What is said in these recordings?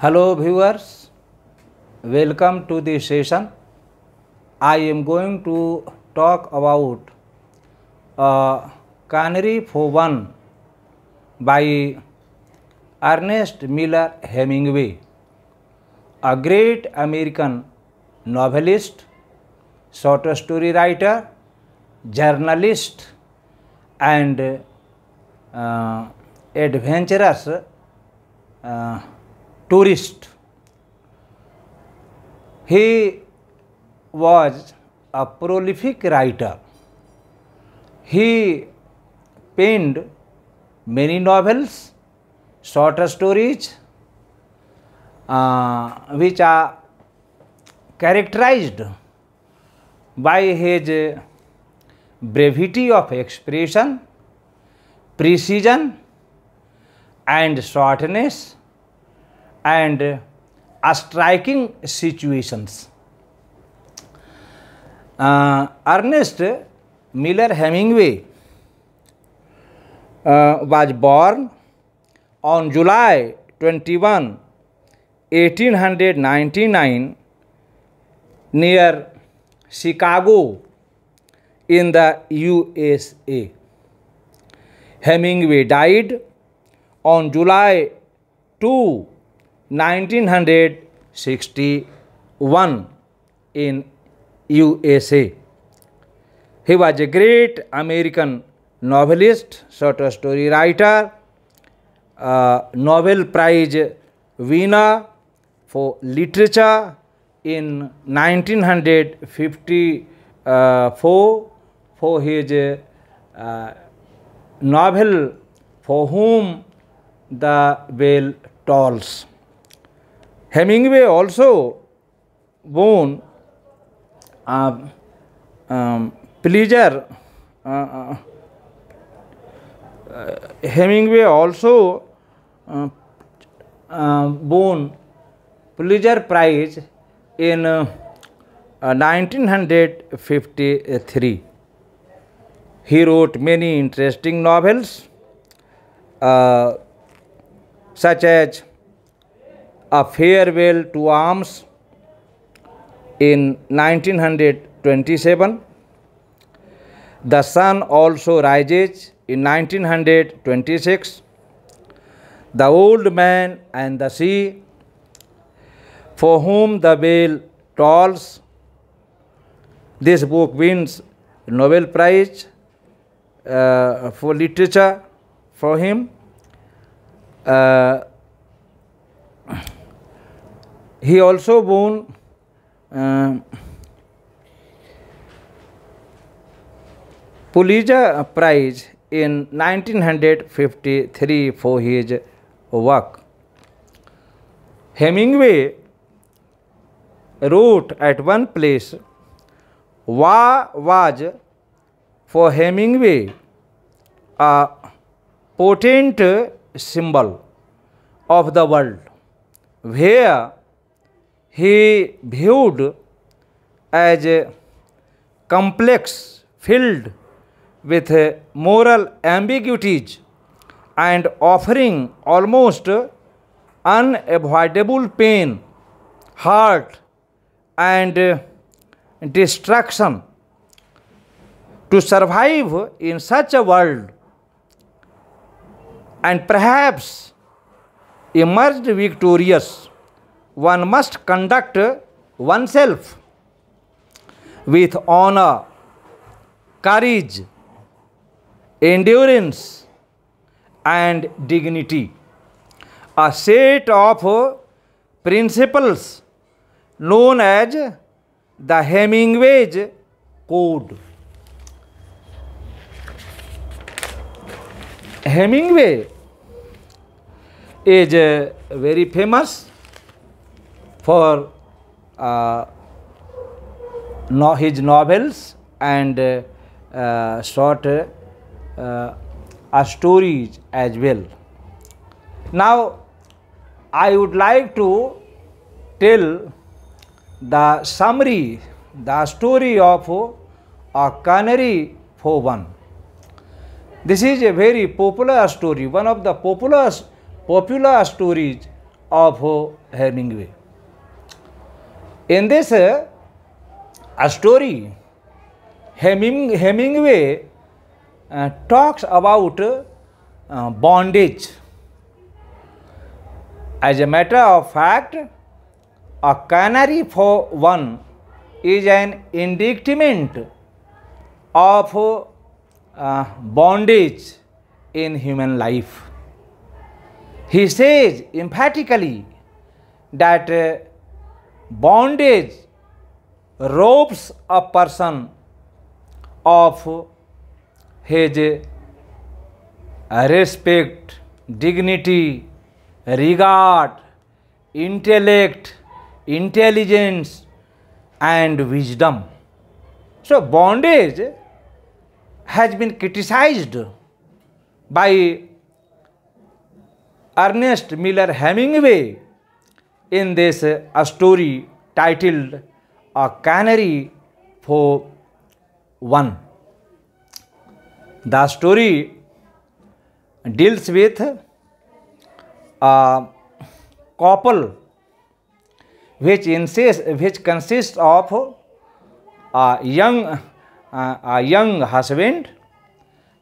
Hello viewers, welcome to this session. I am going to talk about uh, Canary for One by Ernest Miller Hemingway, a great American novelist, short story writer, journalist, and uh, adventurous uh, tourist. He was a prolific writer. He penned many novels, short stories, uh, which are characterized by his brevity of expression, precision, and shortness and uh, striking situations. Uh, Ernest Miller Hemingway uh, was born on July 21, 1899 near Chicago in the USA. Hemingway died on July 2, 1961 in USA. He was a great American novelist, short story writer, uh, Nobel Prize winner for literature in 1954 for his uh, novel for whom the bell tolls. Hemingway also won a um, pleasure. Uh, uh, Hemingway also uh, um, won Pulitzer Prize in 1953. Uh, he wrote many interesting novels uh, such as a farewell to arms in 1927. The sun also rises in 1926. The old man and the sea, for whom the bell tolls. This book wins Nobel Prize uh, for literature for him. Uh, he also won uh, um, Pulitzer Prize in 1953 for his work. Hemingway wrote at one place, "War was for Hemingway a potent symbol of the world, where he viewed as a complex filled with moral ambiguities and offering almost unavoidable pain, hurt, and destruction. To survive in such a world and perhaps emerged victorious one must conduct oneself with honor, courage, endurance, and dignity. A set of principles known as the Hemingway's Code. Hemingway is very famous for uh, no, his novels and uh, short uh, uh, stories as well. Now, I would like to tell the summary, the story of a canary for one. This is a very popular story, one of the popular, popular stories of Hemingway. In this uh, story, Heming, Hemingway uh, talks about uh, bondage. As a matter of fact, a canary for one is an indictment of uh, bondage in human life. He says emphatically that uh, bondage robs a person of his respect, dignity, regard, intellect, intelligence, and wisdom. So, bondage has been criticized by Ernest Miller Hemingway in this uh, a story titled A Canary for One. The story deals with a couple which, insists, which consists of a young, a young husband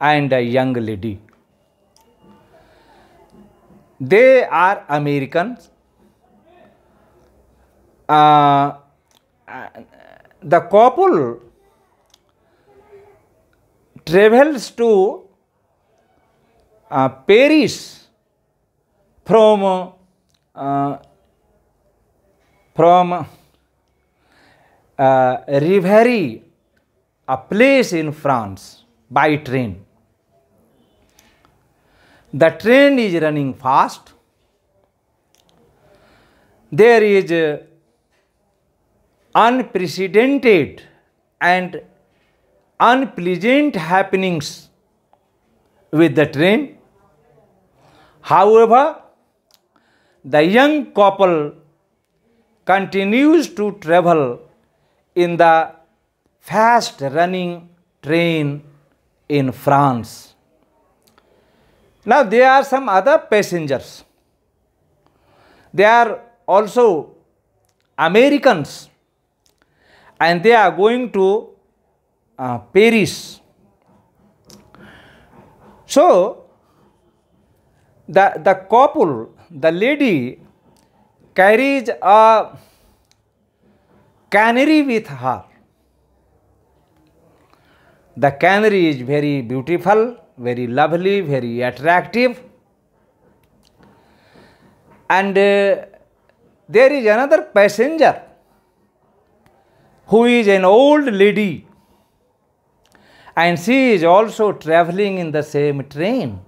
and a young lady. They are Americans the couple travels to uh, Paris from uh, from uh, a place in France, by train. The train is running fast. There is uh, unprecedented and unpleasant happenings with the train. However, the young couple continues to travel in the fast running train in France. Now there are some other passengers. They are also Americans and they are going to uh, perish. So, the, the couple, the lady carries a canary with her. The canary is very beautiful, very lovely, very attractive. And uh, there is another passenger who is an old lady and she is also traveling in the same train.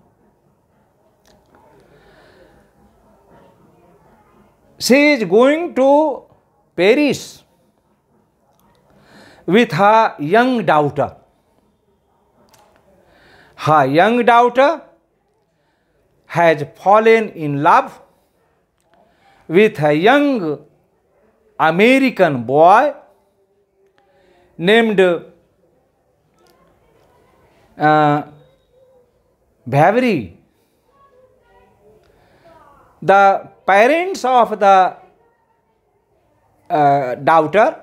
She is going to Paris with her young daughter. Her young daughter has fallen in love with a young American boy named uh, The parents of the uh, doubter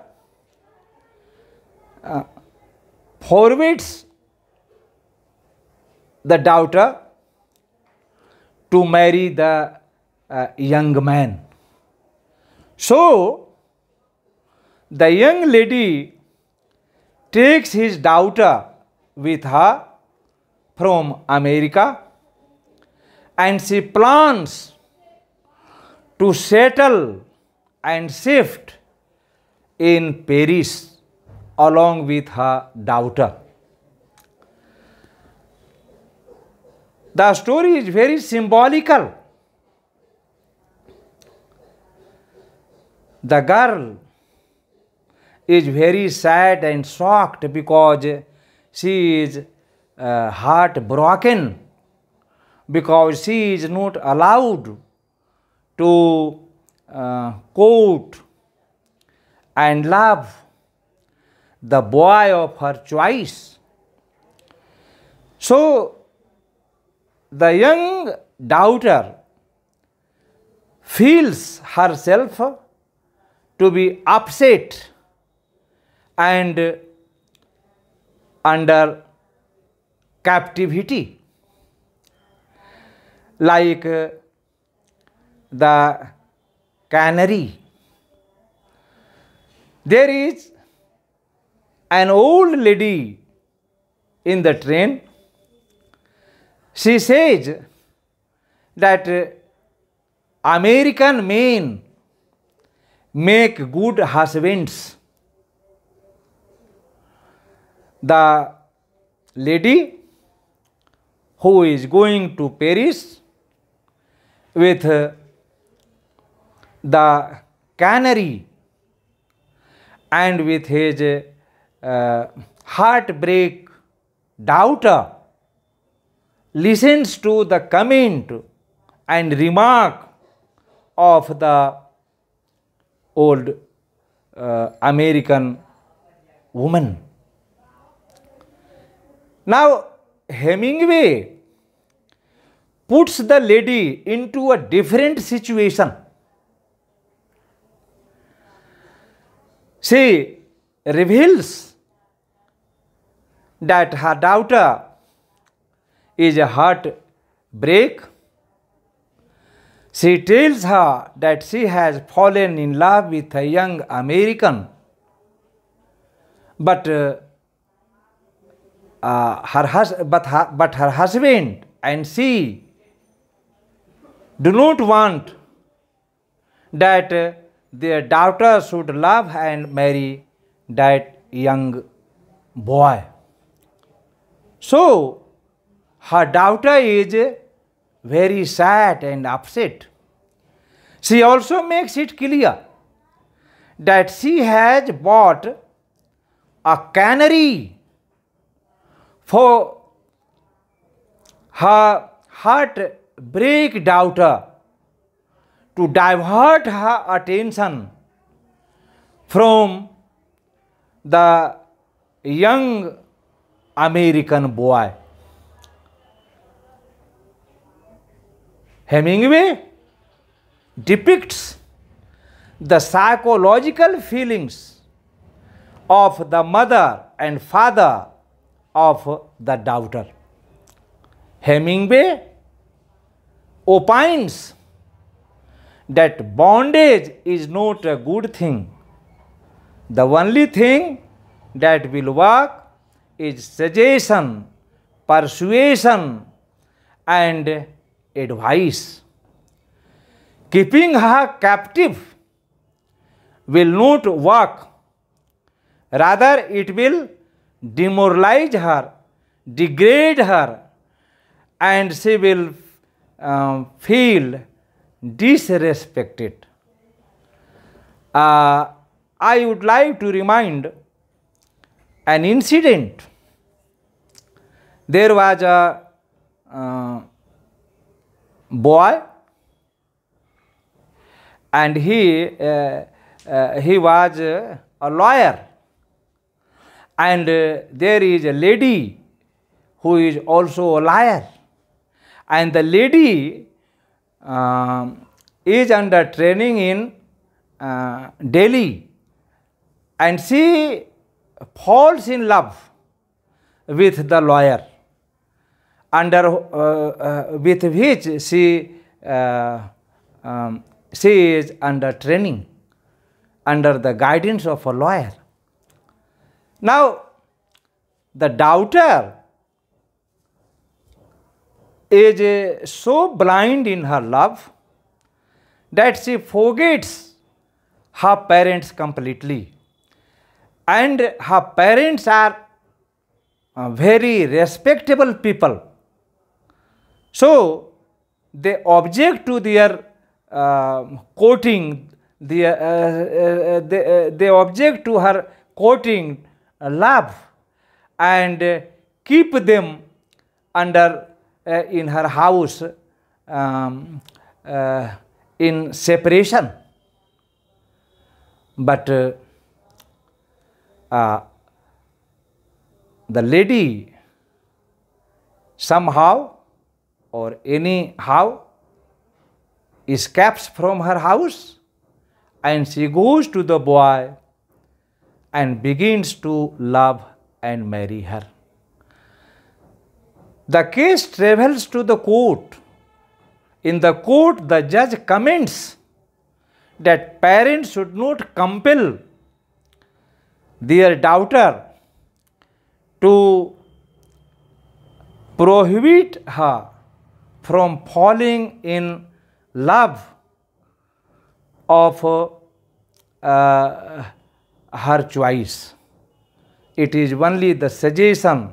uh, forbids the doubter to marry the uh, young man. So, the young lady takes his daughter with her from America and she plans to settle and shift in Paris along with her daughter. The story is very symbolical. The girl is very sad and shocked because she is uh, heartbroken because she is not allowed to uh, court and love the boy of her choice. So, the young daughter feels herself to be upset and under captivity like the canary. There is an old lady in the train. She says that American men make good husbands the lady who is going to Paris with uh, the canary and with his uh, heartbreak doubter listens to the comment and remark of the old uh, American woman. Now, Hemingway puts the lady into a different situation. She reveals that her daughter is a heartbreak. She tells her that she has fallen in love with a young American. But uh, uh, her hus but, her, but her husband and she do not want that uh, their daughter should love and marry that young boy. So, her daughter is very sad and upset. She also makes it clear that she has bought a canary for her heartbreak daughter to divert her attention from the young American boy. Hemingway depicts the psychological feelings of the mother and father of the doubter. Hemingway opines that bondage is not a good thing. The only thing that will work is suggestion, persuasion and advice. Keeping her captive will not work, rather it will demoralize her, degrade her, and she will um, feel disrespected. Uh, I would like to remind an incident. There was a uh, boy and he, uh, uh, he was a lawyer and uh, there is a lady who is also a liar. And the lady uh, is under training in uh, Delhi. And she falls in love with the lawyer. Under uh, uh, with which she uh, um, she is under training under the guidance of a lawyer. Now, the doubter is so blind in her love that she forgets her parents completely. And her parents are uh, very respectable people. So, they object to their uh, courting, their, uh, uh, they, they object to her courting love and uh, keep them under uh, in her house um, uh, in separation. But uh, uh, the lady somehow or anyhow escapes from her house and she goes to the boy and begins to love and marry her. The case travels to the court. In the court, the judge comments that parents should not compel their daughter to prohibit her from falling in love of uh, her choice. It is only the suggestion,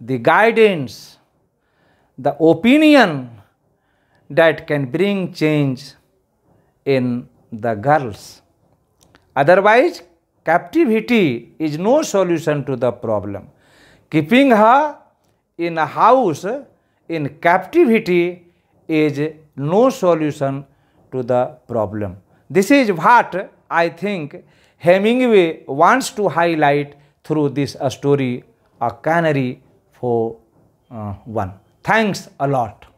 the guidance, the opinion that can bring change in the girls. Otherwise, captivity is no solution to the problem. Keeping her in a house in captivity is no solution to the problem. This is what I think Hemingway wants to highlight through this uh, story a canary for uh, one. Thanks a lot.